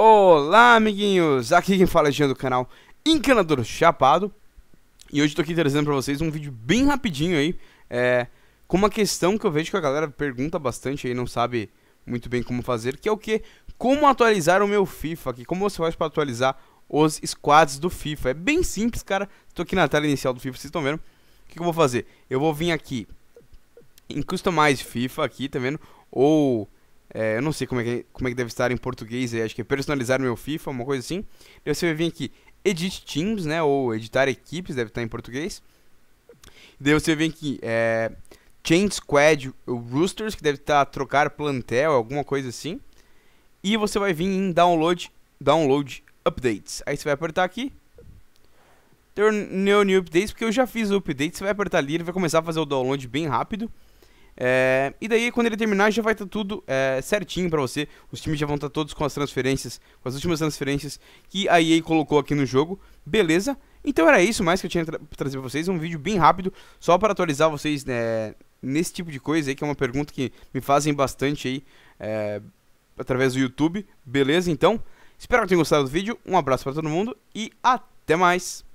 Olá, amiguinhos! Aqui quem fala é Jean do canal Encanador Chapado E hoje estou aqui trazendo para vocês um vídeo bem rapidinho aí é, Com uma questão que eu vejo que a galera pergunta bastante aí Não sabe muito bem como fazer Que é o que? Como atualizar o meu FIFA aqui Como você faz para atualizar os squads do FIFA É bem simples, cara Estou aqui na tela inicial do FIFA, vocês estão vendo O que, que eu vou fazer? Eu vou vir aqui em Customize FIFA aqui, tá vendo? Ou é, eu não sei como é, que, como é que deve estar em português, acho que é personalizar meu FIFA, uma coisa assim. Daí você vai vir aqui, edit teams, né, ou editar equipes, deve estar em português. Daí você vem aqui, é, change squad roosters, que deve estar trocar plantel, alguma coisa assim. E você vai vir em download, download updates. Aí você vai apertar aqui, Turn no new updates, porque eu já fiz o update, você vai apertar ali, ele vai começar a fazer o download bem rápido. É, e daí, quando ele terminar, já vai estar tá tudo é, certinho para você. Os times já vão estar tá todos com as transferências, com as últimas transferências que a EA colocou aqui no jogo. Beleza? Então era isso mais que eu tinha tra trazer pra vocês. Um vídeo bem rápido, só para atualizar vocês né, nesse tipo de coisa aí, que é uma pergunta que me fazem bastante aí é, através do YouTube. Beleza? Então, espero que tenham gostado do vídeo. Um abraço para todo mundo e até mais!